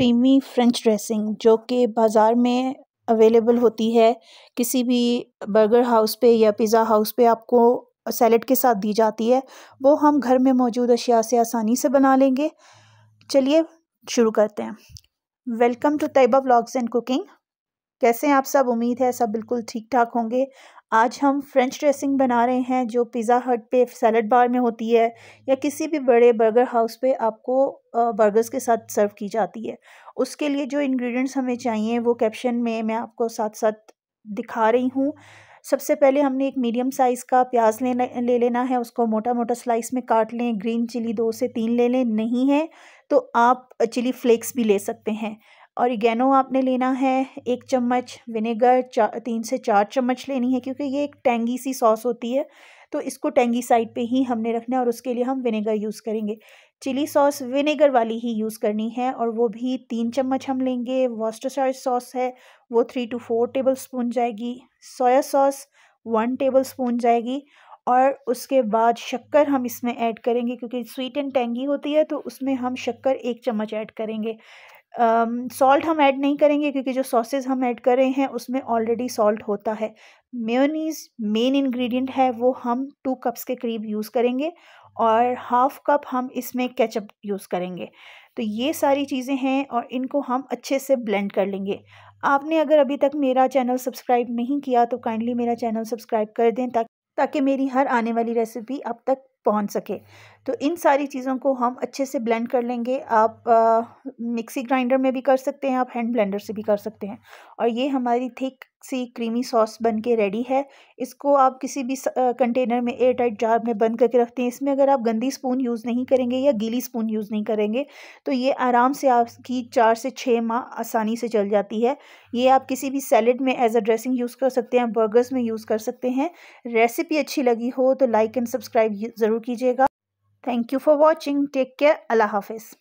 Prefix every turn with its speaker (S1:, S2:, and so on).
S1: creamy French dressing जो कि बाज़ार में अवेलेबल होती है किसी भी बर्गर हाउस पे या पिज़्ज़ा हाउस पे आपको सैलड के साथ दी जाती है वो हम घर में मौजूद अशिया से आसानी से बना लेंगे चलिए शुरू करते हैं welcome to Taiba blogs and cooking कैसे हैं आप सब उम्मीद है सब बिल्कुल ठीक ठाक होंगे आज हम फ्रेंच ड्रेसिंग बना रहे हैं जो पिज़्ज़ा हट पे सैलड बार में होती है या किसी भी बड़े बर्गर हाउस पे आपको बर्गर्स के साथ सर्व की जाती है उसके लिए जो इंग्रेडिएंट्स हमें चाहिए वो कैप्शन में मैं आपको साथ साथ दिखा रही हूँ सबसे पहले हमने एक मीडियम साइज़ का प्याज लेना ले लेना है उसको मोटा मोटा स्लाइस में काट लें ग्रीन चिली दो से तीन ले लें नहीं है तो आप चिली फ्लेक्स भी ले सकते हैं औरिगेनो आपने लेना है एक चम्मच विनेगर चा तीन से चार चम्मच लेनी है क्योंकि ये एक टेंगी सी सॉस होती है तो इसको टेंगी साइड पे ही हमने रखना है और उसके लिए हम विनेगर यूज़ करेंगे चिली सॉस विनेगर वाली ही यूज़ करनी है और वो भी तीन चम्मच हम लेंगे वॉस्टरसाइज सॉस है वो three two four tablespoon जाएगी soya sauce one tablespoon जाएगी और उसके बाद शक्कर हम इसमें ऐड करेंगे क्योंकि स्वीट एंड टेंगी होती है तो उसमें हम शक्कर एक चम्मच ऐड करेंगे सॉल्ट हम ऐड नहीं करेंगे क्योंकि जो सॉसेज हम ऐड कर रहे हैं उसमें ऑलरेडी सॉल्ट होता है मेयोनीज़ मेन इंग्रेडिएंट है वो हम टू कप्स के करीब यूज़ करेंगे और हाफ कप हम इसमें केचप यूज़ करेंगे तो ये सारी चीज़ें हैं और इनको हम अच्छे से ब्लेंड कर लेंगे आपने अगर अभी तक मेरा चैनल सब्सक्राइब नहीं किया तो काइंडली मेरा चैनल सब्सक्राइब कर दें ताकि ताकि मेरी हर आने वाली रेसिपी अब तक पहुंच सके तो इन सारी चीज़ों को हम अच्छे से ब्लेंड कर लेंगे आप मिक्सी ग्राइंडर में भी कर सकते हैं आप हैंड ब्लेंडर से भी कर सकते हैं और ये हमारी थिक सी क्रीमी सॉस बन के रेडी है इसको आप किसी भी कंटेनर में एयर टाइट जार में बंद करके रखते हैं इसमें अगर आप गंदी स्पून यूज़ नहीं करेंगे या गीली स्पून यूज़ नहीं करेंगे तो ये आराम से आपकी चार से छः माह आसानी से चल जाती है ये आप किसी भी सैलड में एज अ ड्रेसिंग यूज़ कर सकते हैं बर्गर्स में यूज़ कर सकते हैं रेसिपी अच्छी लगी हो तो लाइक एंड सब्सक्राइब ज़रूर कीजिएगा thank you for watching take care अल्लाह हाफिज़